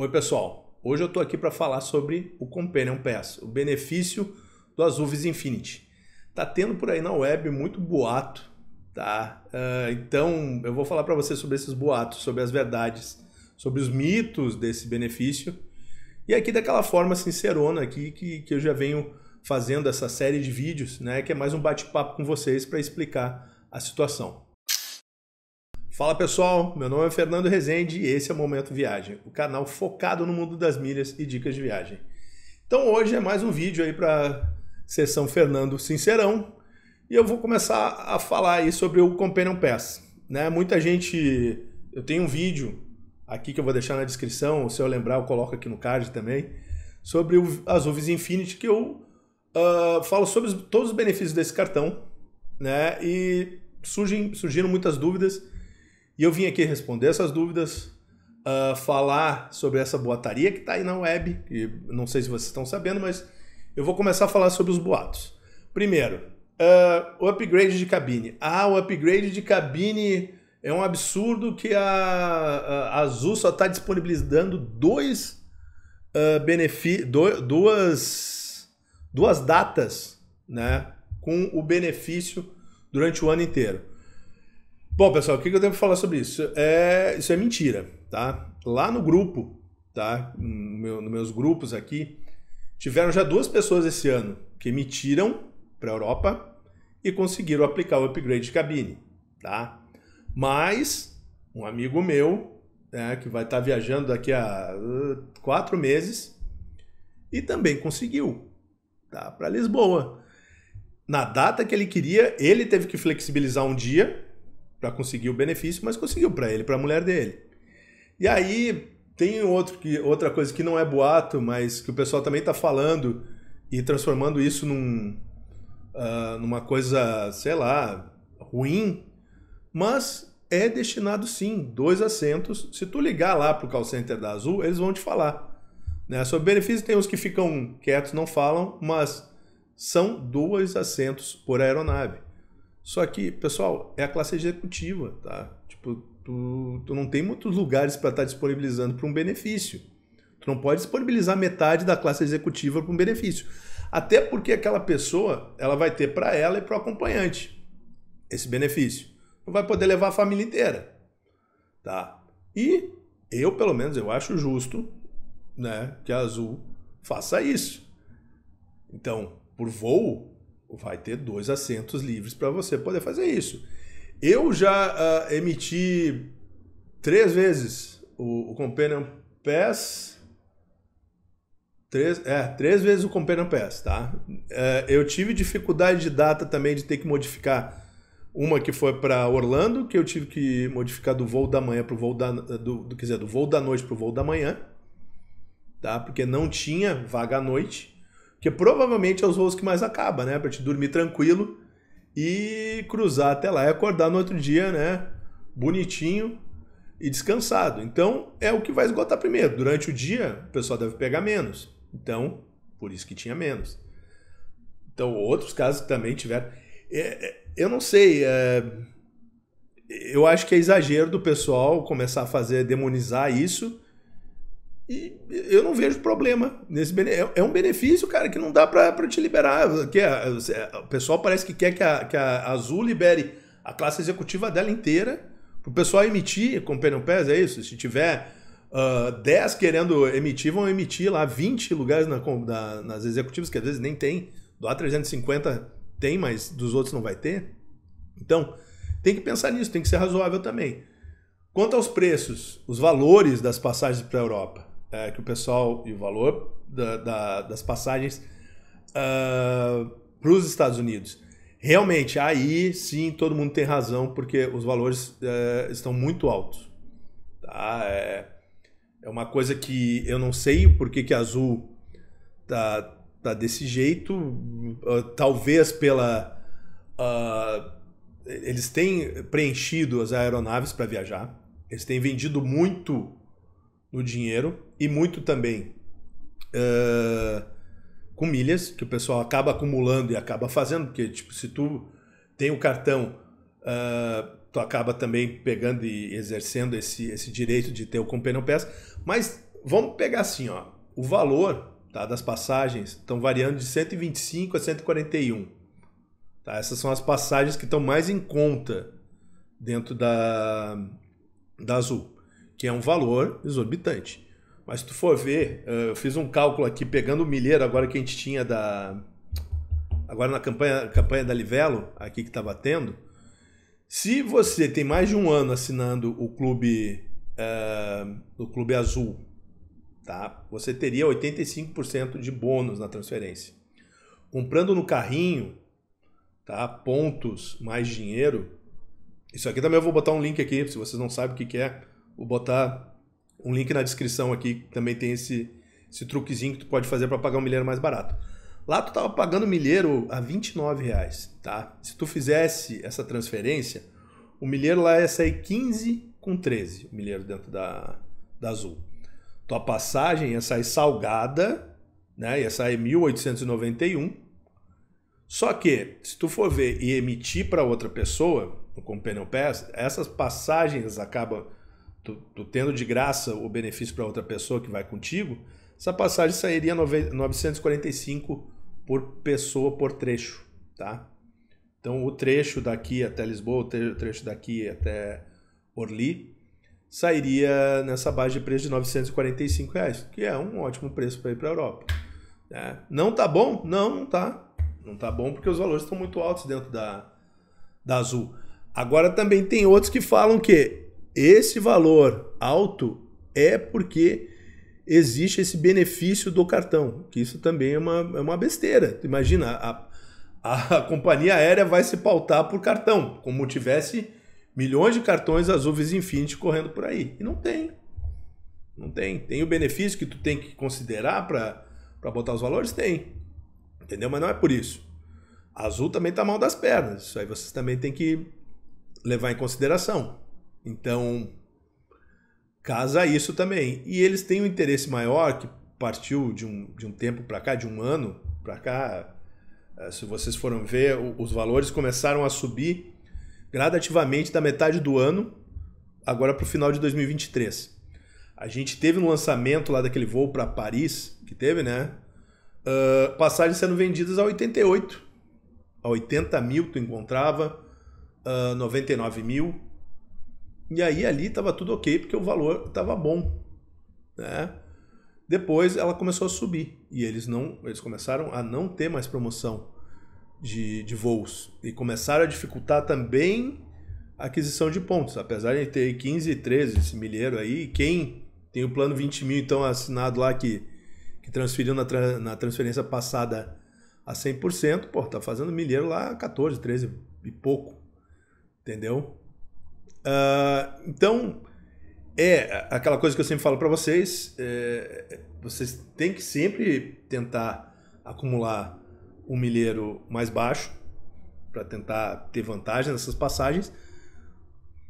Oi, pessoal. Hoje eu estou aqui para falar sobre o Companion Pass, o benefício do Azuvis Infinity. Tá tendo por aí na web muito boato, tá? Uh, então eu vou falar para você sobre esses boatos, sobre as verdades, sobre os mitos desse benefício. E aqui daquela forma sincerona aqui que, que eu já venho fazendo essa série de vídeos, né? Que é mais um bate-papo com vocês para explicar a situação. Fala pessoal, meu nome é Fernando Rezende e esse é o Momento Viagem, o canal focado no mundo das milhas e dicas de viagem. Então hoje é mais um vídeo aí para sessão Fernando Sincerão e eu vou começar a falar aí sobre o Companion Pass. Né? Muita gente, eu tenho um vídeo aqui que eu vou deixar na descrição, se eu lembrar eu coloco aqui no card também, sobre o, as UVs Infinity que eu uh, falo sobre todos os benefícios desse cartão né? e surgem, surgiram muitas dúvidas e eu vim aqui responder essas dúvidas, uh, falar sobre essa boataria que está aí na web, e não sei se vocês estão sabendo, mas eu vou começar a falar sobre os boatos. Primeiro, uh, o upgrade de cabine. Ah, o upgrade de cabine é um absurdo que a, a Azul só está disponibilizando dois uh, ah, benefícios, do, duas, duas datas, né, com o benefício durante o ano inteiro. Bom, pessoal, o que eu devo falar sobre isso? É, isso é mentira, tá? Lá no grupo, tá? No meu, nos meus grupos aqui, tiveram já duas pessoas esse ano que emitiram para a Europa e conseguiram aplicar o upgrade de cabine, tá? Mas um amigo meu, né, que vai estar tá viajando daqui a uh, quatro meses, e também conseguiu, tá? Para Lisboa. Na data que ele queria, ele teve que flexibilizar um dia para conseguir o benefício, mas conseguiu para ele, para a mulher dele. E aí tem outro que, outra coisa que não é boato, mas que o pessoal também está falando e transformando isso num, uh, numa coisa, sei lá, ruim, mas é destinado sim, dois assentos. Se tu ligar lá para o call center da Azul, eles vão te falar. Né? Sobre benefício tem uns que ficam quietos, não falam, mas são dois assentos por aeronave. Só que, pessoal, é a classe executiva, tá? Tipo, tu, tu não tem muitos lugares para estar tá disponibilizando para um benefício. Tu não pode disponibilizar metade da classe executiva para um benefício. Até porque aquela pessoa, ela vai ter para ela e para o acompanhante esse benefício. Não vai poder levar a família inteira, tá? E eu, pelo menos, eu acho justo, né, que a Azul faça isso. Então, por voo, vai ter dois assentos livres para você poder fazer isso. Eu já uh, emiti três vezes o, o Companion Pass. Três, é, três vezes o Companion Pass, tá? É, eu tive dificuldade de data também de ter que modificar. Uma que foi para Orlando, que eu tive que modificar do voo da manhã pro voo da. Do, do, quer dizer, do voo da noite para o voo da manhã, tá? Porque não tinha vaga à noite. Porque provavelmente é os voos que mais acaba, né? Pra te dormir tranquilo e cruzar até lá e acordar no outro dia, né? Bonitinho e descansado. Então é o que vai esgotar primeiro. Durante o dia, o pessoal deve pegar menos. Então, por isso que tinha menos. Então, outros casos que também tiveram. É, é, eu não sei. É... Eu acho que é exagero do pessoal começar a fazer, demonizar isso e eu não vejo problema nesse é, é um benefício, cara, que não dá para te liberar. Que o pessoal parece que quer que a, que a Azul libere a classe executiva dela inteira para o pessoal emitir com o PES, é isso? Se tiver uh, ah, 10 querendo emitir, vão emitir lá 20 lugares na, na, nas executivas, que às vezes nem tem. Do A350 tem, mas dos outros não vai ter. Então, tem que pensar nisso, tem que ser razoável também. Quanto aos preços, os valores das passagens para a Europa, é, que o pessoal e o valor da, da, das passagens uh, é, para os Estados Unidos. Realmente, aí sim todo mundo tem razão, porque os valores é, estão muito altos. Tá? É, é, uma coisa que eu não sei porque que a Azul tá, tá desse jeito, uh, talvez pela. Ah, eles têm preenchido as aeronaves para viajar, eles têm vendido muito no dinheiro e muito também uh, com milhas, que o pessoal acaba acumulando e acaba fazendo, porque tipo, se tu tem o cartão, uh, tu acaba também pegando e exercendo esse, esse direito de ter o Companion Pass. Mas vamos pegar assim, ó, o valor tá, das passagens estão variando de 125 a 141. Tá? Essas são as passagens que estão mais em conta dentro da, da Azul que é um valor exorbitante. Mas se tu for ver, eh, eu fiz um cálculo aqui pegando o milheiro agora que a gente tinha da agora na campanha, campanha da Livelo, aqui que estava tá batendo, se você tem mais de um ano assinando o clube, uh, o clube azul, tá? você teria 85% de bônus na transferência. Comprando no carrinho, tá? pontos mais dinheiro, isso aqui também eu vou botar um link aqui, se vocês não sabem o que, que é, Vou botar um link na descrição aqui, também tem esse, esse truquezinho que tu pode fazer para pagar um milheiro mais barato. Lá tu estava pagando milheiro a 29 reais, tá? Se tu fizesse essa transferência, o milheiro lá ia sair 15 com 13, o milheiro dentro da, da Azul. Tua passagem ia sair salgada, né? Ia sair 1.891. Só que, se tu for ver e emitir para outra pessoa, no Companion Pass, essas passagens acabam tu, tu tendo de graça o benefício para outra pessoa que vai contigo, essa passagem sairia 9, 945 por pessoa por trecho, tá? Então o trecho daqui até Lisboa, o trecho daqui até Orly, sairia nessa base de preço de 945 reais, que é um ótimo preço para ir para a Europa. É. Não tá bom? Não, não tá. Não tá bom porque os valores estão muito altos dentro da, da Azul. Agora também tem outros que falam que esse valor alto é porque existe esse benefício do cartão, que isso também é uma, é uma besteira. Imagina, a, a, a companhia aérea vai se pautar por cartão, como tivesse milhões de cartões azuis Infinity correndo por aí. E não tem. Não tem. Tem o benefício que tu tem que considerar para botar os valores? Tem. Entendeu? Mas não é por isso. Azul também tá mal das pernas. Isso aí vocês também tem que levar em consideração. Então, casa isso também. E eles têm um interesse maior que partiu de um, de um tempo para cá, de um ano para cá. É, se vocês foram ver, os valores começaram a subir gradativamente da metade do ano, agora para o final de 2023. A gente teve um lançamento lá daquele voo para Paris, que teve, né? Uh, passagens sendo vendidas a 88. A 80 mil tu encontrava, uh, ah, 99 mil. E aí ali estava tudo ok, porque o valor estava bom. Né? Depois ela começou a subir e eles não, eles começaram a não ter mais promoção de, de voos e começaram a dificultar também a aquisição de pontos, apesar de ter 15 e 13 esse milheiro aí. Quem tem o plano 20 mil então assinado lá que, que transferiu na, na transferência passada a 100%, pô, tá fazendo milheiro lá 14, 13 e pouco, entendeu? Ah, então, é aquela coisa que eu sempre falo para vocês: é, vocês têm que sempre tentar acumular um milheiro mais baixo para tentar ter vantagem nessas passagens.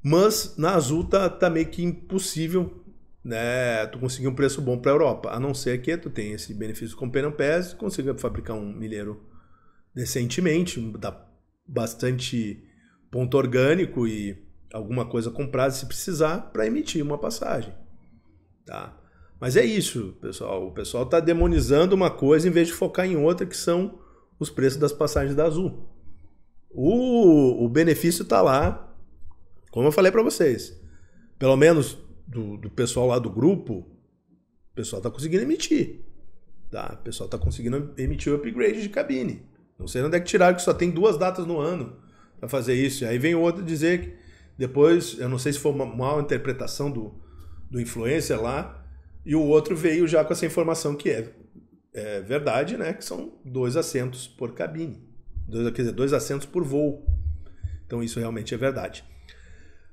Mas na Azul tá, tá meio que impossível né, tu conseguir um preço bom para a Europa, a não ser que tu tenha esse benefício com o Penampés, consiga fabricar um milheiro decentemente, dá bastante ponto orgânico e alguma coisa comprada se precisar para emitir uma passagem, tá? Mas é isso, pessoal. O pessoal está demonizando uma coisa em vez de focar em outra, que são os preços das passagens da Azul. O, o benefício está lá, como eu falei para vocês. Pelo menos do, do, pessoal lá do grupo, o pessoal está conseguindo emitir. Tá? O pessoal está conseguindo emitir o upgrade de cabine. Não sei onde é que tiraram, que só tem duas datas no ano para fazer isso. E aí vem o outro dizer que depois, eu não sei se foi uma mal interpretação do, do influencer lá, e o outro veio já com essa informação que é, é verdade, né? Que são dois assentos por cabine. Dois, quer dizer, dois assentos por voo. Então isso realmente é verdade.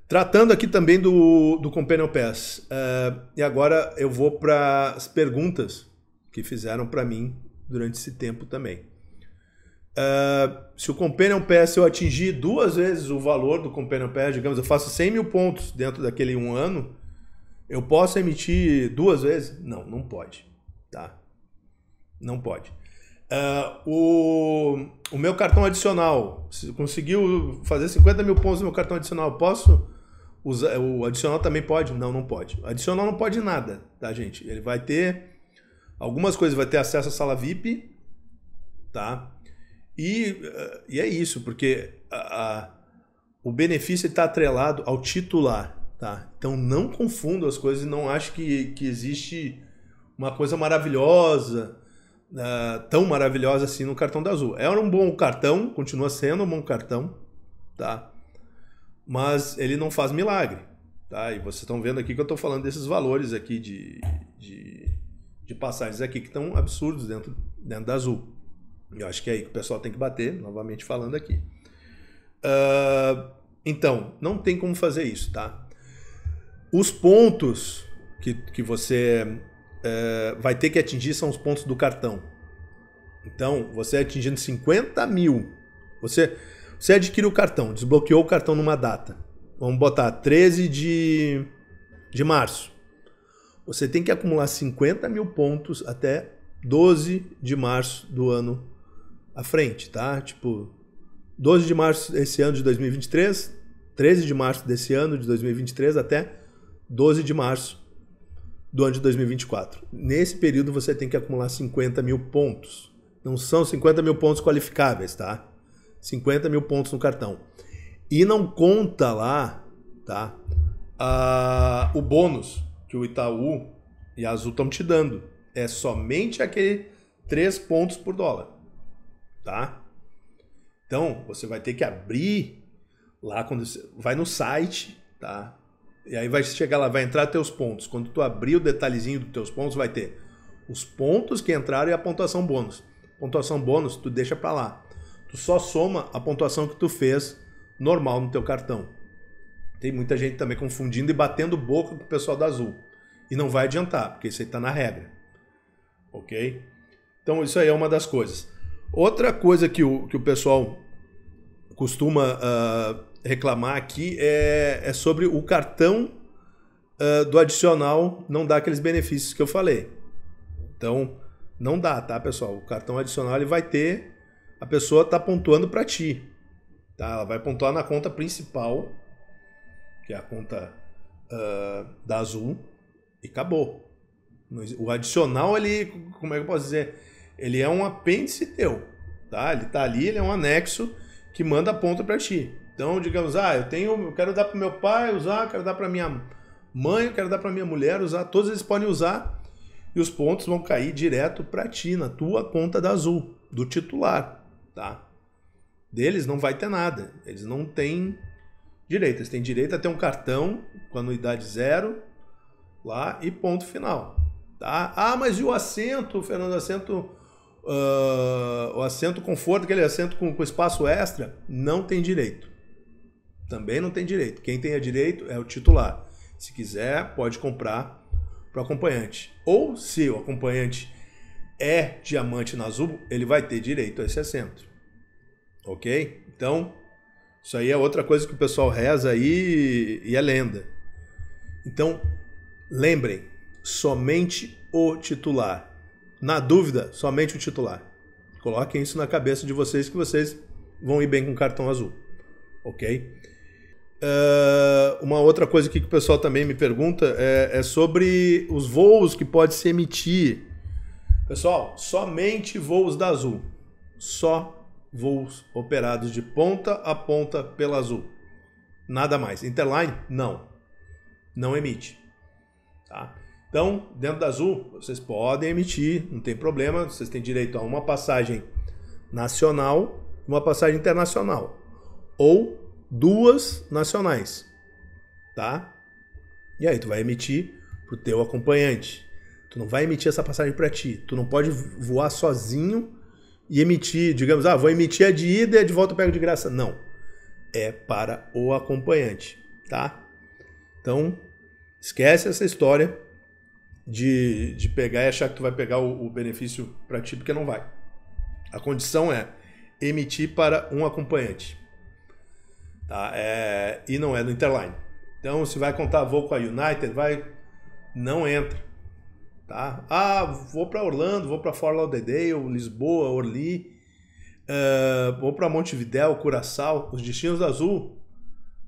Tratando aqui também do, do Companion Pass. Uh, e agora eu vou para as perguntas que fizeram para mim durante esse tempo também. Ah, se o Companion PS eu atingir duas vezes o valor do Companion PS, digamos, eu faço 100 mil pontos dentro daquele um ano, eu posso emitir duas vezes? Não, não pode. Tá? Não pode. Uh, o, o meu cartão adicional, conseguiu fazer 50 mil pontos no meu cartão adicional, posso usar? O adicional também pode? Não, não pode. O adicional não pode nada, tá, gente? Ele vai ter algumas coisas, vai ter acesso à sala VIP, tá? E, eh, e é isso, porque a, a, o benefício está atrelado ao titular. Tá? Então não confunda as coisas e não acho que, que existe uma coisa maravilhosa, uh, tão maravilhosa assim no cartão da Azul. Era um bom cartão, continua sendo um bom cartão, tá? mas ele não faz milagre. Tá? E vocês estão vendo aqui que eu estou falando desses valores aqui de, de, de passagens aqui que estão absurdos dentro, dentro da Azul. Eu acho que é aí que o pessoal tem que bater, novamente falando aqui. Uh, então, não tem como fazer isso, tá? Os pontos que, que você uh, vai ter que atingir são os pontos do cartão. Então, você é atingindo 50 mil, você, você adquire o cartão, desbloqueou o cartão numa data. Vamos botar 13 de, de março. Você tem que acumular 50 mil pontos até 12 de março do ano à frente, tá? Tipo, 12 de março desse ano de 2023, 13 de março desse ano de 2023 até 12 de março do ano de 2024. Nesse período você tem que acumular 50 mil pontos. Não são 50 mil pontos qualificáveis, tá? 50 mil pontos no cartão. E não conta lá, tá? Ah, o bônus que o Itaú e a Azul estão te dando. É somente aquele 3 pontos por dólar tá? Então, você vai ter que abrir lá quando você vai no site, tá? E aí vai chegar lá, vai entrar teus pontos. Quando tu abrir o detalhezinho dos teus pontos, vai ter os pontos que entraram e a pontuação bônus. Pontuação bônus tu deixa para lá. Tu só soma a pontuação que tu fez normal no teu cartão. Tem muita gente também confundindo e batendo boca com o pessoal da Azul. E não vai adiantar, porque isso aí tá na regra. OK? Então isso aí é uma das coisas. Outra coisa que o, que o pessoal costuma uh, reclamar aqui é, é sobre o cartão uh, do adicional não dar aqueles benefícios que eu falei. Então, não dá, tá, pessoal? O cartão adicional ele vai ter. A pessoa está pontuando para ti. Tá? Ela vai pontuar na conta principal, que é a conta uh, da Azul, e acabou. O adicional, ele. Como é que eu posso dizer? Ele é um apêndice teu, tá? Ele tá ali, ele é um anexo que manda a ponta para ti. Então, digamos, ah, eu tenho, eu quero dar para meu pai usar, quero dar para minha mãe, quero dar para minha mulher usar, todos eles podem usar e os pontos vão cair direto para ti na tua conta da Azul, do titular, tá? Deles não vai ter nada. Eles não têm direito. Eles têm direito a ter um cartão com anuidade zero lá e ponto final. Tá? Ah, mas e o assento, Fernando? Assento uh, o assento conforto, aquele assento com, com espaço extra, não tem direito. Também não tem direito. Quem tenha direito é o titular. Se quiser, pode comprar para o acompanhante. Ou se o acompanhante é diamante na azul, ele vai ter direito a esse assento. Ok? Então, isso aí é outra coisa que o pessoal reza aí e é lenda. Então, lembrem, somente o titular. Na dúvida, somente o titular. Coloquem isso na cabeça de vocês que vocês vão ir bem com cartão azul. Ok? Uh, uma outra coisa que o pessoal também me pergunta é, é sobre os voos que pode se emitir. Pessoal, somente voos da Azul. Só voos operados de ponta a ponta pela Azul. Nada mais. Interline, não. Não emite. Tá? Então, dentro da Azul, vocês podem emitir, não tem problema, vocês têm direito a uma passagem nacional, uma passagem internacional ou duas nacionais, tá? E aí tu vai emitir pro teu acompanhante. Tu não vai emitir essa passagem para ti. Tu não pode voar sozinho e emitir, digamos, ah, vou emitir a de ida e a de volta eu pego de graça. Não. É para o acompanhante, tá? Então, esquece essa história de, de pegar e achar que tu vai pegar o, o benefício para ti, porque não vai. A condição é emitir para um acompanhante. Tá? É, e não é no Interline. Então, se vai contar voo com a United, vai não entra. Tá? Ah, vou para Orlando, vou para Fort Lauderdale, Lisboa, Orly, uh, vou para Montevidéu, Curaçao, os destinos da Azul,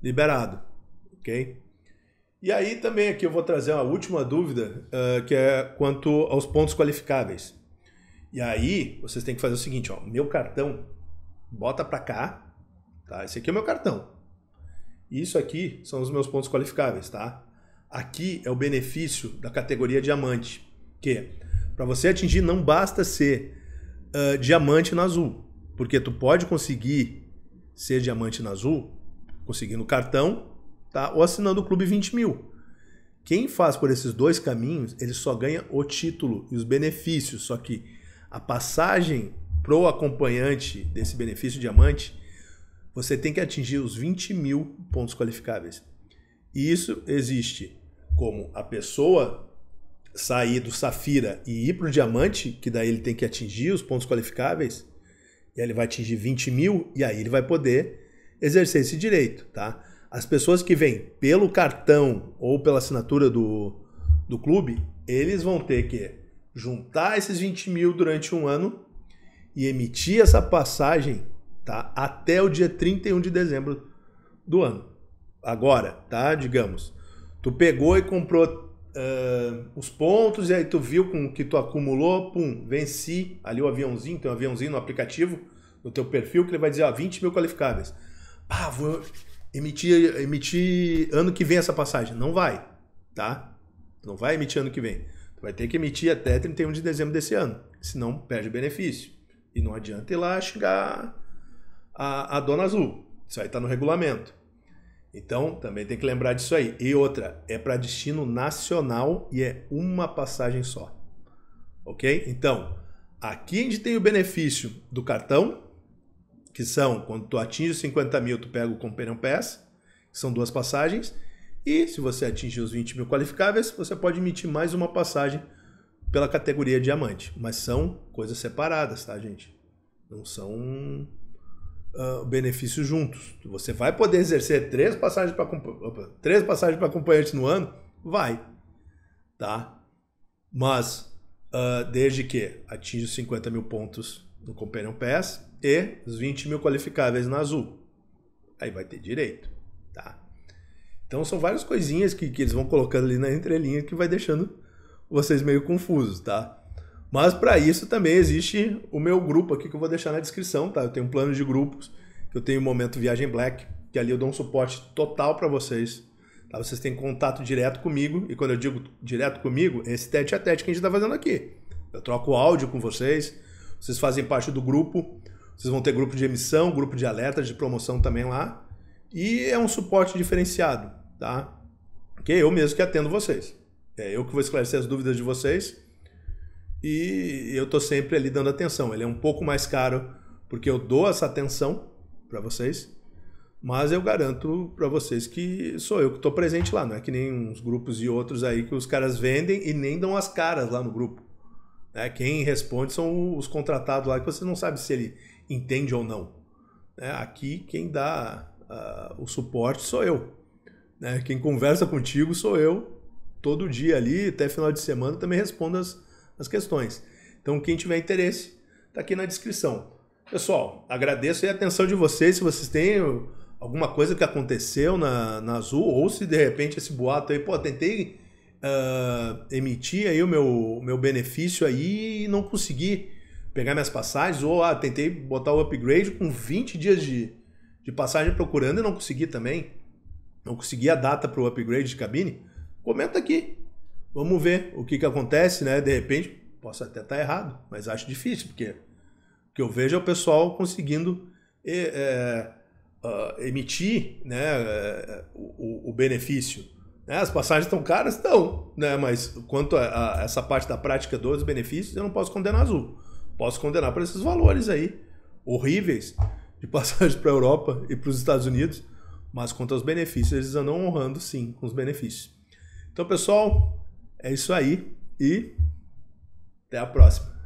liberado, ok? E aí também aqui eu vou trazer uma última dúvida, uh, que é quanto aos pontos qualificáveis. E aí vocês têm que fazer o seguinte, ó, meu cartão, bota para cá, tá? Esse aqui é o meu cartão. Isso aqui são os meus pontos qualificáveis, tá? Aqui é o benefício da categoria diamante, que para você atingir não basta ser uh, diamante na azul, porque tu pode conseguir ser diamante na azul conseguindo cartão tá? ou assinando o clube 20 mil. Quem faz por esses dois caminhos, ele só ganha o título e os benefícios, só que a passagem pro acompanhante desse benefício diamante, você tem que atingir os 20 mil pontos qualificáveis. E isso existe como a pessoa sair do Safira e ir para o diamante, que daí ele tem que atingir os pontos qualificáveis, e aí ele vai atingir 20 mil, e aí ele vai poder exercer esse direito, tá? As pessoas que vêm pelo cartão ou pela assinatura do, do clube, eles vão ter que juntar esses 20 mil durante um ano e emitir essa passagem tá, até o dia 31 de dezembro do ano. Agora, tá? Digamos, tu pegou e comprou Uh, os pontos, e aí tu viu com o que tu acumulou, pum, venci ali o aviãozinho, tem um aviãozinho no aplicativo, no teu perfil, que ele vai dizer, ó, 20 mil qualificáveis. Ah, vou, emitir, emitir ano que vem essa passagem. Não vai, tá? Não vai emitir ano que vem. Vai ter que emitir até 31 de dezembro desse ano, senão perde o benefício. E não adianta ir lá xingar a, a dona azul. Isso aí está no regulamento. Então, também tem que lembrar disso aí. E outra, é para destino nacional e é uma passagem só. Ok? Então, aqui a gente tem o benefício do cartão, que são quando tu atinge os 50 mil, tu pega o Companion Pass, que são duas passagens, e se você atingir os 20 mil qualificáveis, você pode emitir mais uma passagem pela categoria diamante. Mas são coisas separadas, tá, gente? Não são uh, benefícios juntos. Você vai poder exercer três passagens para três passagens para acompanhante no ano? Vai, tá? Mas uh, desde que atinja os 50 mil pontos no Companion Pass, e os 20 mil qualificáveis na azul. Aí vai ter direito, tá? Então são várias coisinhas que, que eles vão colocando ali na entrelinha que vai deixando vocês meio confusos, tá? Mas para isso também existe o meu grupo aqui que eu vou deixar na descrição, tá? Eu tenho um plano de grupos, eu tenho o Momento Viagem Black, que ali eu dou um suporte total para vocês. Tá? Vocês têm contato direto comigo, e quando eu digo direto comigo, é esse tete a tete que a gente está fazendo aqui. Eu troco áudio com vocês, vocês fazem parte do grupo, vocês vão ter grupo de emissão, grupo de alerta, de promoção também lá. E é um suporte diferenciado, tá? Que eu mesmo que atendo vocês. É eu que vou esclarecer as dúvidas de vocês. E eu tô sempre ali dando atenção. Ele é um pouco mais caro porque eu dou essa atenção para vocês. Mas eu garanto para vocês que sou eu que estou presente lá, não é que nem uns grupos e outros aí que os caras vendem e nem dão as caras lá no grupo. Né? Quem responde são os contratados lá que você não sabe se ele entende ou não. Né? Aqui quem dá uh, o suporte sou eu. Né? Quem conversa contigo sou eu todo dia ali, até final de semana também respondo as, as questões. Então quem tiver interesse, está aqui na descrição. Pessoal, agradeço a atenção de vocês. Se vocês têm alguma coisa que aconteceu na, na Azul, ou se de repente esse boato aí, pô, tentei uh, emitir aí o meu, meu benefício aí e não consegui pegar minhas passagens, ou ah, tentei botar o upgrade com 20 dias de, de passagem procurando e não consegui também. Não consegui a data para o upgrade de cabine. Comenta aqui. Vamos ver o que, que acontece, né? De repente, posso até estar tá errado, mas acho difícil, porque o que eu vejo é o pessoal conseguindo é, é, emitir né, eh, o, o benefício. Né? as passagens estão caras? Estão, né? Mas quanto a, a, essa parte da prática dos benefícios, eu não posso condenar azul. Posso condenar por esses valores aí, horríveis, de passagem para a Europa e para os Estados Unidos. Mas quanto aos benefícios, eles andam honrando sim com os benefícios. Então, pessoal, é isso aí e até a próxima.